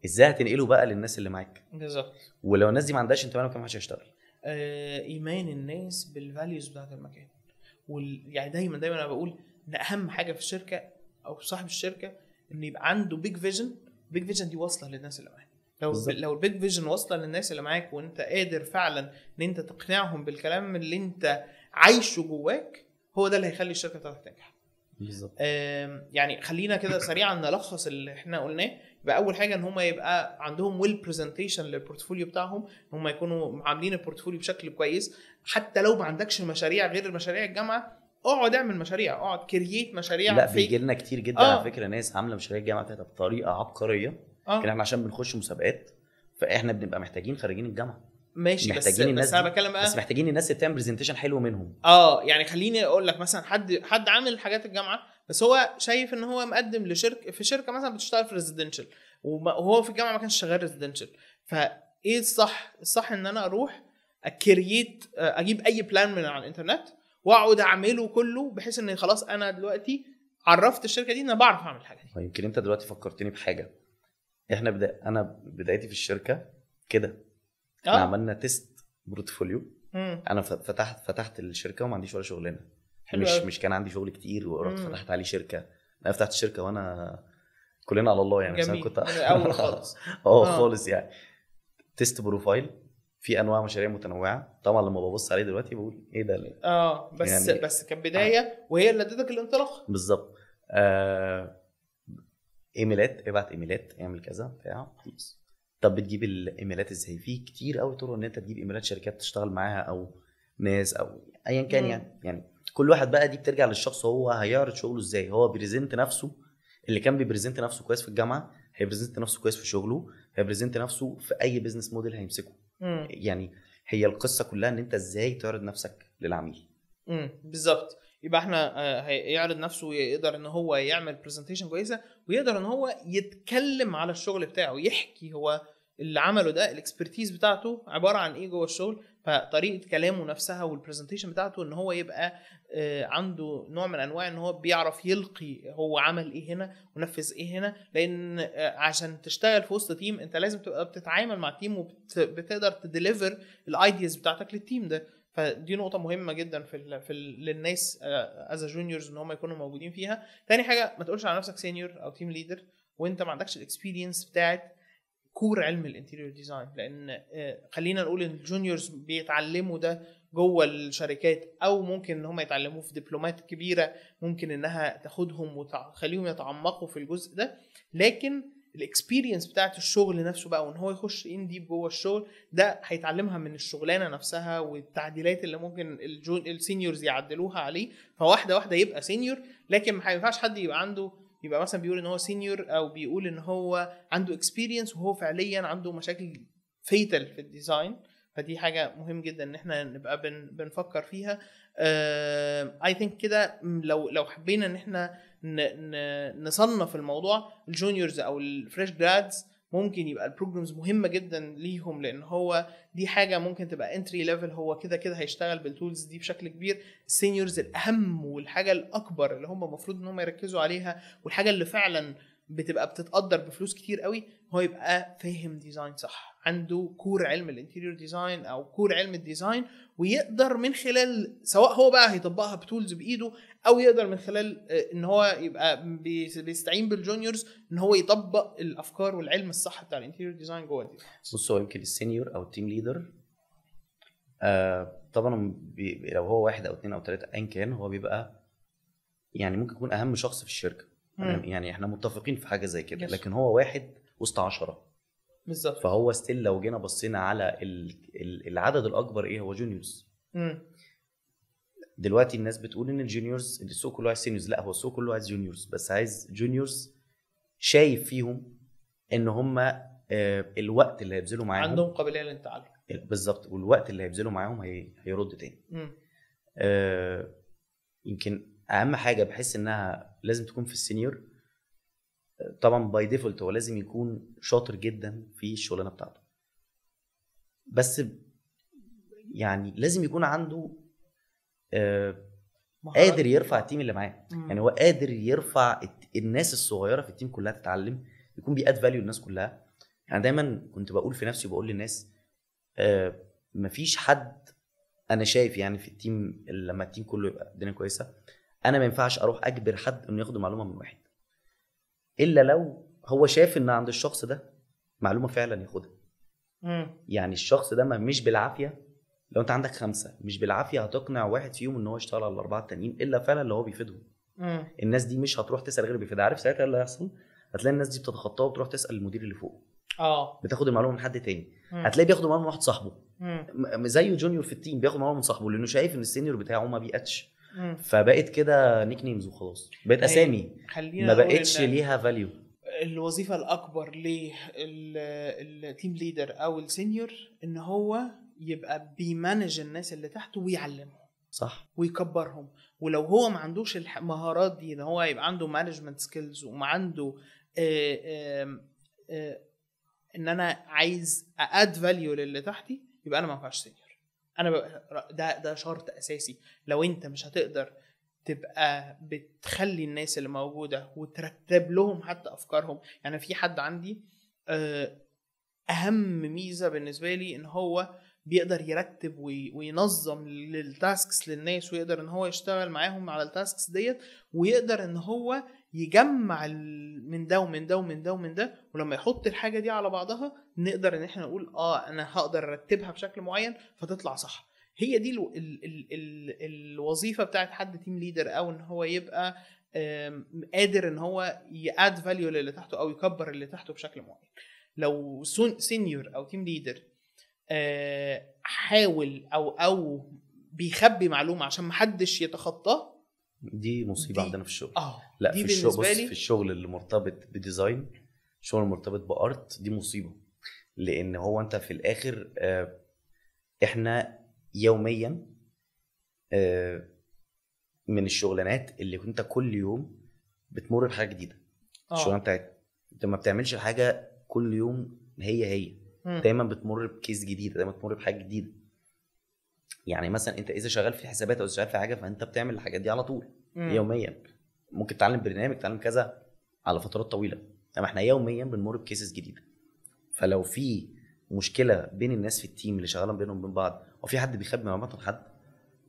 ازاي هتنقله بقى للناس اللي معاك بالظبط ولو الناس دي ما عندهاش انتباه يعني ما حدش هيشتغل آه ايمان الناس بالفاليوز بتاعت المكان وال... يعني دايما دايما انا بقول ان اهم حاجه في الشركه او في صاحب الشركه ان يبقى عنده بيج فيجن بيج فيجن دي واصله للناس اللي معاك لو بالزبط. لو البيج فيجن واصله للناس اللي معاك وانت قادر فعلا ان انت تقنعهم بالكلام اللي انت عايشه جواك هو ده اللي هيخلي الشركه بتاعتك تنجح بالظبط آه يعني خلينا كده سريعا نلخص اللي احنا قلناه يبقى اول حاجه ان هم يبقى عندهم ويل برزنتيشن للبورتفوليو بتاعهم ان هم يكونوا عاملين البورتفوليو بشكل كويس حتى لو ما عندكش مشاريع غير مشاريع الجامعه اقعد اعمل مشاريع اقعد كرييت مشاريع لا بيجي لنا كتير جدا آه. على فكره ناس عامله مشاريع الجامعه بتاعتها بطريقه عبقريه آه. احنا عشان بنخش مسابقات فاحنا بنبقى محتاجين خريجين الجامعه ماشي محتاجين بس الناس بس انا بتكلم بقى بس محتاجين الناس اللي بتعمل برزنتيشن حلو منهم اه يعني خليني اقول لك مثلا حد حد عامل حاجات الجامعه بس هو شايف ان هو مقدم لشركه في شركه مثلا بتشتغل في ريزيدنشال وهو في الجامعه ما كانش شغال ريزيدنشال فايه الصح؟ الصح ان انا اروح اكريت آه، اجيب اي بلان من على الانترنت واقعد اعمله كله بحيث ان خلاص انا دلوقتي عرفت الشركه دي ان انا بعرف اعمل الحاجه دي. طيب، يمكن انت دلوقتي فكرتني بحاجه احنا بدا... انا بدايتي في الشركه كده احنا آه. عملنا تيست بورتفوليو انا فتحت فتحت الشركه وما عنديش ولا شغلانه مش أوي. مش كان عندي شغل كتير ورحت فتحت عليه شركه انا فتحت الشركه وانا كلنا على الله يعني جميل. بس انا كنت اول [LAUGHS] خالص آه،, اه خالص يعني تيست بروفايل في انواع مشاريع متنوعه طبعا لما ببص عليه دلوقتي بقول ايه ده ليه؟ اه بس يعني بس بدايه آه. وهي اللي ادتك الانطلاق بالظبط آه ايميلات ابعت ايميلات اعمل كذا بتاع خلاص طب بتجيب الايميلات ازاي في كتير قوي طرق ان انت تجيب ايميلات شركات تشتغل معاها او ناس او ايا كان يعني يعني كل واحد بقى دي بترجع للشخص هو هيعرض شغله ازاي هو بيريزنت نفسه اللي كان بيبريزنت نفسه كويس في الجامعه هيبريزنت نفسه كويس في شغله هيبريزنت نفسه في اي بزنس موديل هيمسكه مم. يعني هي القصه كلها ان انت ازاي تعرض نفسك للعميل بالظبط يبقى احنا آه، هيعرض نفسه ويقدر ان هو يعمل برزنتيشن كويسه ويقدر ان هو يتكلم على الشغل بتاعه يحكي هو اللي عمله ده الاكسبرتيز بتاعته عباره عن ايه جوه الشغل فطريقه كلامه نفسها والبرزنتيشن بتاعته ان هو يبقى آه، عنده نوع من انواع ان هو بيعرف يلقي هو عمل ايه هنا ونفذ ايه هنا لان آه، عشان تشتغل في وسط تيم انت لازم تبقى بتتعامل مع تيم وبتقدر تديليفر الايدياز بتاعتك للتيم ده فدي نقطه مهمه جدا في الـ في الـ للناس از آه، جونيورز ان هم يكونوا موجودين فيها تاني حاجه ما تقولش على نفسك سينيور او تيم ليدر وانت ما عندكش الاكسبيرينس بتاعت كور علم الانتيريور ديزاين لان آه، خلينا نقول ان الجونيورز بيتعلموا ده جوه الشركات او ممكن ان هم يتعلموه في دبلومات كبيره ممكن انها تاخدهم وتخليهم يتعمقوا في الجزء ده لكن الاكسبيرينس بتاعت الشغل نفسه بقى وان هو يخش ان ديب جوه الشغل ده هيتعلمها من الشغلانه نفسها والتعديلات اللي ممكن السينيورز يعدلوها عليه فواحده واحده يبقى سينيور لكن ما ينفعش حد يبقى عنده يبقى مثلا بيقول ان هو سينيور او بيقول ان هو عنده اكسبيرينس وهو فعليا عنده مشاكل فيتال في الديزاين فدي حاجه مهم جدا ان احنا نبقى بن بنفكر فيها اي آه، ثينك كده لو لو حبينا ان احنا نصنف الموضوع الجونيورز او الفريش جرادز ممكن يبقى البروجرامز مهمه جدا ليهم لان هو دي حاجه ممكن تبقى انتري ليفل هو كده كده هيشتغل بالتولز دي بشكل كبير السينيورز الاهم والحاجه الاكبر اللي هم المفروض ان هم يركزوا عليها والحاجه اللي فعلا بتبقى بتتقدر بفلوس كتير قوي هو يبقى فاهم ديزاين صح عنده كور علم الانتيريور ديزاين او كور علم الديزاين ويقدر من خلال سواء هو بقى هيطبقها بتولز بايده او يقدر من خلال آه، ان هو يبقى بيستعين بالجونيورز ان هو يطبق الافكار والعلم الصح بتاع الانتيريور ديزاين جوه الديزاين بص هو يمكن السينيور او التيم ليدر آه طبعا لو هو واحد او اثنين او ثلاثه ايا كان هو بيبقى يعني ممكن يكون اهم شخص في الشركه يعني احنا متفقين في حاجه زي كده لكن هو واحد وسط 10 بالظبط فهو ستيل لو جينا بصينا على العدد الاكبر ايه هو جونيورز امم دلوقتي الناس بتقول ان الجونيورز السوق كله عايز سينيورز لا هو السوق كله عايز جونيورز بس عايز جونيورز شايف فيهم ان هم آه، الوقت اللي هيبذلوا معاهم عندهم قابليه للتعلم بالظبط والوقت اللي هيبذلوا معاهم هيرد تاني آه يمكن اهم حاجه بحس انها لازم تكون في السينيور طبعا باي ديفولت هو لازم يكون شاطر جدا في الشغلانه بتاعته بس يعني لازم يكون عنده آه قادر يرفع التيم اللي معاه يعني هو قادر يرفع الناس الصغيره في التيم كلها تتعلم يكون بيأد فاليو للناس كلها يعني دايما كنت بقول في نفسي وبقول للناس آه مفيش حد انا شايف يعني في التيم لما التيم كله يبقى الدنيا كويسه انا ما ينفعش اروح اجبر حد انه ياخد المعلومه من واحد الا لو هو شاف ان عند الشخص ده معلومه فعلا ياخدها يعني الشخص ده ما مش بالعافيه لو انت عندك خمسه مش بالعافيه هتقنع واحد فيهم ان هو يشتغل على الاربعه التانيين الا فعلا اللي هو بيفيدهم الناس دي مش هتروح تسال غير بيفيد عارف ساعتها إيه اللي هيحصل هتلاقي الناس دي بتتخطاها وتروح تسال المدير اللي فوق اه بتاخد المعلومه من حد تاني مم. هتلاقيه بياخد المعلومه من واحد صاحبه مم. زيه جونيور في التيم بياخد معلومه من صاحبه لانه شايف ان السينيور بتاعه ما بيقتش فبقت كده نيك نيمز وخلاص بقت يعني اسامي ما بقتش ليها فاليو الوظيفه الاكبر للتيم ليدر او السينيور ان هو يبقى بيمانج الناس اللي تحته ويعلمهم صح ويكبرهم ولو هو ما عندوش المهارات دي ان هو يبقى عنده مانجمنت سكيلز وما عنده آه، آه، ان انا عايز اد فاليو للي تحتي يبقى انا ما ينفعش سينيور انا ده ده شرط اساسي لو انت مش هتقدر تبقى بتخلي الناس اللي موجوده وترتب لهم حتى افكارهم يعني في حد عندي آه، اهم ميزه بالنسبه لي ان هو بيقدر يرتب وينظم التاسكس للناس ويقدر ان هو يشتغل معاهم على التاسكس ديت ويقدر ان هو يجمع من ده ومن ده ومن ده ومن ده ولما يحط الحاجه دي على بعضها نقدر ان احنا نقول اه انا هقدر ارتبها بشكل معين فتطلع صح هي دي ال ال ال ال الوظيفه بتاعت حد تيم ليدر او ان هو يبقى قادر ان هو ياد فاليو للي تحته او يكبر اللي تحته بشكل معين لو سينيور او تيم ليدر آه، حاول او او بيخبي معلومه عشان محدش يتخطاه دي مصيبه دي. عندنا في الشغل أوه. لا في الشغل بص في الشغل اللي مرتبط بديزاين الشغل المرتبط بارت دي مصيبه لان هو انت في الاخر آه، احنا يوميا آه، من الشغلانات اللي انت كل يوم بتمر بحاجه جديده آه. الشغلانه بتاعتك انت ما بتعملش الحاجه كل يوم هي هي م. دايما بتمر بكيس جديده دايما بتمر بحاجه جديده يعني مثلا انت اذا شغال في حسابات او شغال في حاجه فانت بتعمل الحاجات دي على طول مم. يوميا ممكن تتعلم برنامج تتعلم كذا على فترات طويله انما احنا يوميا بنمر بكيسز جديده فلو في مشكله بين الناس في التيم اللي شغاله بينهم وبين بعض هو في حد بيخبي معلومات عن حد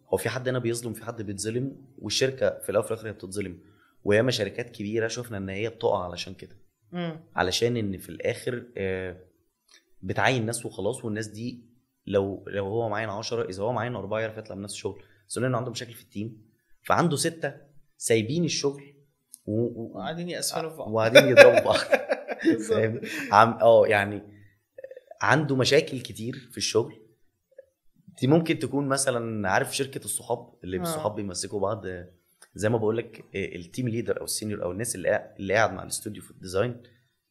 هو في حد هنا بيظلم في حد بيتظلم والشركه في الاول وفي الاخر هي بتتظلم وياما شركات كبيره شفنا ان هي بتقع علشان كده مم. علشان ان في الاخر آه، بتعين ناس وخلاص والناس دي لو لو هو معانا 10 اذا هو معانا اربعه يعرف يطلع من نفس الشغل بس لانه عنده مشاكل في التيم فعنده سته سايبين الشغل وقاعدين يأسفلوا في بعض وقاعدين يضربوا بعض [LAUGHS] [LAUGHS] فاهم اه يعني عنده مشاكل كتير في الشغل دي ممكن تكون مثلا عارف شركه الصحاب اللي آه. الصحاب بيمسكوا بعض زي ما بقول لك التيم ليدر او السينيور او الناس اللي اللي قاعد مع الاستوديو في الديزاين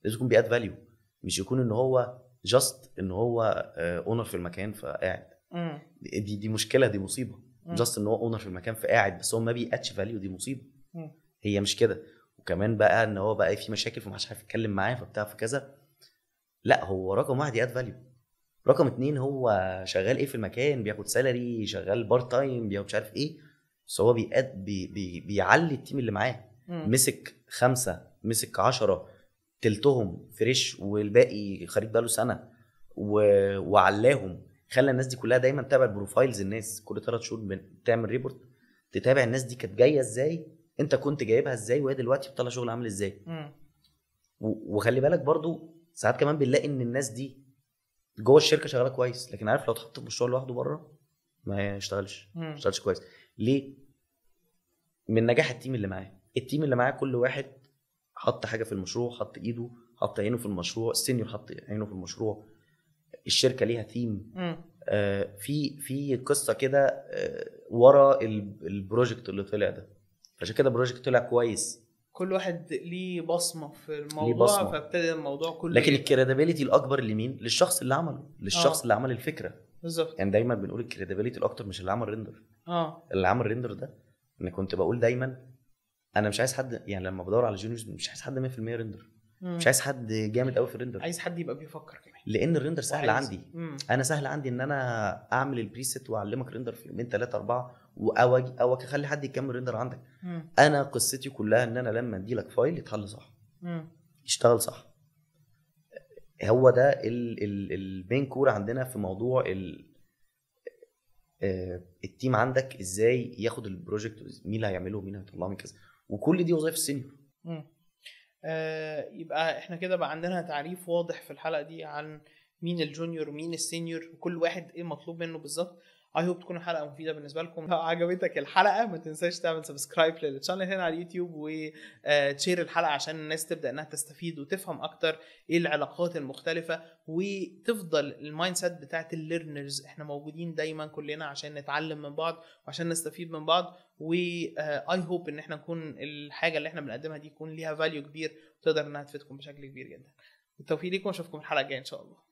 لازم يكون بياد فاليو مش يكون ان هو جاست ان هو اونر آه، في المكان فقاعد دي دي مشكله دي مصيبه جاست ان هو اونر في المكان فقاعد بس هو ما بيأدش فاليو دي مصيبه م. هي مش كده وكمان بقى ان هو بقى في مشاكل فمحدش عارف يتكلم معاه فبتاع فكذا لا هو رقم واحد ياد فاليو رقم اتنين هو شغال ايه في المكان بياخد سالري شغال بارت تايم بياخد مش عارف ايه بس هو بي بي بيعلي التيم اللي معاه مسك خمسه مسك عشرة تلتهم فريش والباقي خريج بقاله سنه و... وعلاهم خلى الناس دي كلها دايما تتابع بروفايلز الناس كل ثلاث شهور بتعمل ريبورت تتابع الناس دي كانت جايه ازاي انت كنت جايبها ازاي وهي دلوقتي بتطلع شغل عامل ازاي و... وخلي بالك برضو ساعات كمان بنلاقي ان الناس دي جوه الشركه شغاله كويس لكن عارف لو اتحط في مشروع لوحده بره ما يشتغلش ما يشتغلش كويس ليه من نجاح التيم اللي معاه التيم اللي معاه كل واحد حط حاجه في المشروع حط ايده حط عينه في المشروع السنيور حط عينه في المشروع الشركه ليها ثيم آه في في قصه كده آه ورا البروجكت اللي طلع ده عشان كده البروجكت طلع كويس كل واحد ليه بصمه في الموضوع فابتدى الموضوع كله لكن الكريديبيليتي الاكبر لمين للشخص اللي عمله للشخص آه. اللي عمل الفكره بالظبط يعني دايما بنقول الكريديبيليتي الاكتر مش اللي عمل ريندر اه اللي عمل ريندر ده انا كنت بقول دايما انا مش عايز حد يعني لما بدور على جونيورز مش عايز حد 100% ريندر مم. مش عايز حد جامد قوي في الريندر عايز حد يبقى بيفكر كمان لان الريندر سهل وعايز. عندي مم. انا سهل عندي ان انا اعمل البريست واعلمك ريندر في يومين ثلاثه اربعه او او اخلي حد يكمل ريندر عندك مم. انا قصتي كلها ان انا لما ادي لك فايل يتحل صح مم. يشتغل صح هو ده المين كور عندنا في موضوع ال آه، التيم عندك ازاي ياخد البروجكت مين اللي هيعمله ومين هيطلعه من كذا وكل دي وظائف السينيور آه يبقى احنا كده بقى عندنا تعريف واضح في الحلقه دي عن مين الجونيور ومين السينيور وكل واحد ايه مطلوب منه بالظبط اي هوب تكون الحلقه مفيده بالنسبه لكم لو عجبتك الحلقه ما تنساش تعمل سبسكرايب للشانل هنا على اليوتيوب وتشير آه، الحلقه عشان الناس تبدا انها تستفيد وتفهم اكتر ايه العلاقات المختلفه وتفضل المايند سيت بتاعت الليرنرز احنا موجودين دايما كلنا عشان نتعلم من بعض وعشان نستفيد من بعض واي آه، هوب ان احنا نكون الحاجه اللي احنا بنقدمها دي يكون ليها فاليو كبير وتقدر انها تفيدكم بشكل كبير جدا بالتوفيق ليكم واشوفكم الحلقه الجايه ان شاء الله